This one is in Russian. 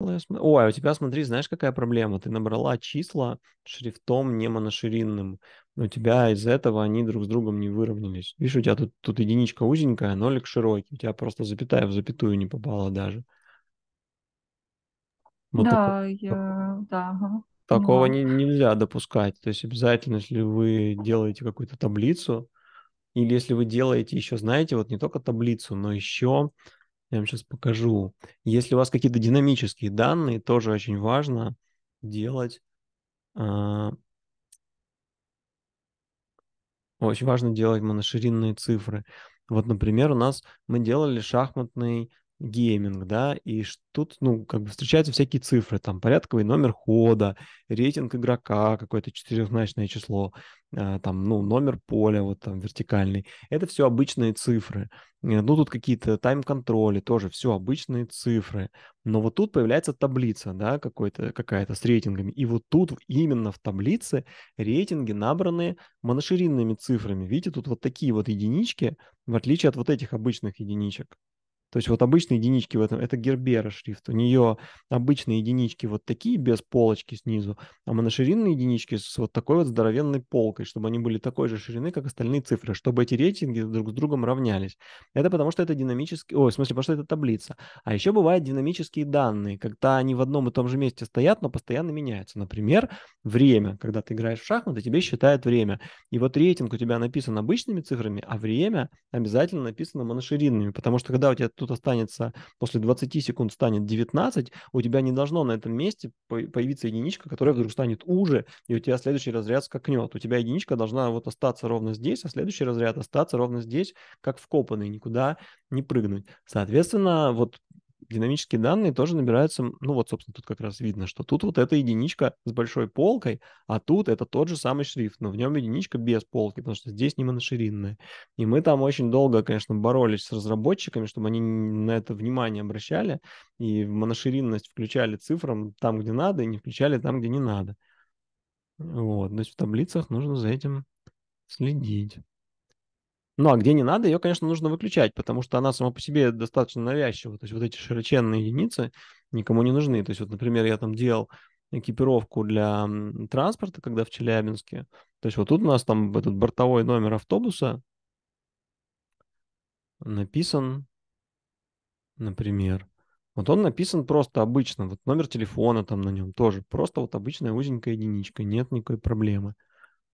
Ой, а а у тебя, смотри, знаешь, какая проблема? Ты набрала числа шрифтом не моноширинным. У тебя из за этого они друг с другом не выровнялись. Видишь, у тебя тут, тут единичка узенькая, нолик широкий. У тебя просто запятая в запятую не попала даже. Вот да, такой, я... да. Ага. Такого не, нельзя допускать. То есть обязательно, если вы делаете какую-то таблицу, или если вы делаете еще, знаете, вот не только таблицу, но еще я вам сейчас покажу. Если у вас какие-то динамические данные, тоже очень важно делать... А, очень важно делать моноширинные цифры. Вот, например, у нас мы делали шахматный гейминг, да, и тут, ну, как бы встречаются всякие цифры, там, порядковый номер хода, рейтинг игрока, какое-то четырехзначное число, а, там, ну, номер поля, вот там, вертикальный. Это все обычные цифры. Э, ну, тут какие-то тайм-контроли, тоже все обычные цифры. Но вот тут появляется таблица, да, какой-то, какая-то с рейтингами. И вот тут именно в таблице рейтинги набраны моноширинными цифрами. Видите, тут вот такие вот единички, в отличие от вот этих обычных единичек. То есть вот обычные единички в этом, это гербера шрифт. У нее обычные единички вот такие, без полочки снизу, а моноширинные единички с вот такой вот здоровенной полкой, чтобы они были такой же ширины, как остальные цифры, чтобы эти рейтинги друг с другом равнялись. Это потому что это динамический, ой, в смысле, потому что это таблица. А еще бывают динамические данные, когда они в одном и том же месте стоят, но постоянно меняются. Например, время, когда ты играешь в шахматы, тебе считают время. И вот рейтинг у тебя написан обычными цифрами, а время обязательно написано моноширинными, потому что когда у тебя Тут останется после 20 секунд станет 19, у тебя не должно на этом месте появиться единичка, которая вдруг станет уже, и у тебя следующий разряд скакнет. У тебя единичка должна вот остаться ровно здесь, а следующий разряд остаться ровно здесь, как вкопанный, никуда не прыгнуть. Соответственно, вот динамические данные тоже набираются, ну вот, собственно, тут как раз видно, что тут вот эта единичка с большой полкой, а тут это тот же самый шрифт, но в нем единичка без полки, потому что здесь не моноширинная. И мы там очень долго, конечно, боролись с разработчиками, чтобы они на это внимание обращали, и моноширинность включали цифрам там, где надо, и не включали там, где не надо. Вот, то есть в таблицах нужно за этим следить. Ну, а где не надо, ее, конечно, нужно выключать, потому что она сама по себе достаточно навязчива. То есть вот эти широченные единицы никому не нужны. То есть вот, например, я там делал экипировку для транспорта, когда в Челябинске. То есть вот тут у нас там этот бортовой номер автобуса написан, например, вот он написан просто обычно, вот номер телефона там на нем тоже, просто вот обычная узенькая единичка, нет никакой проблемы.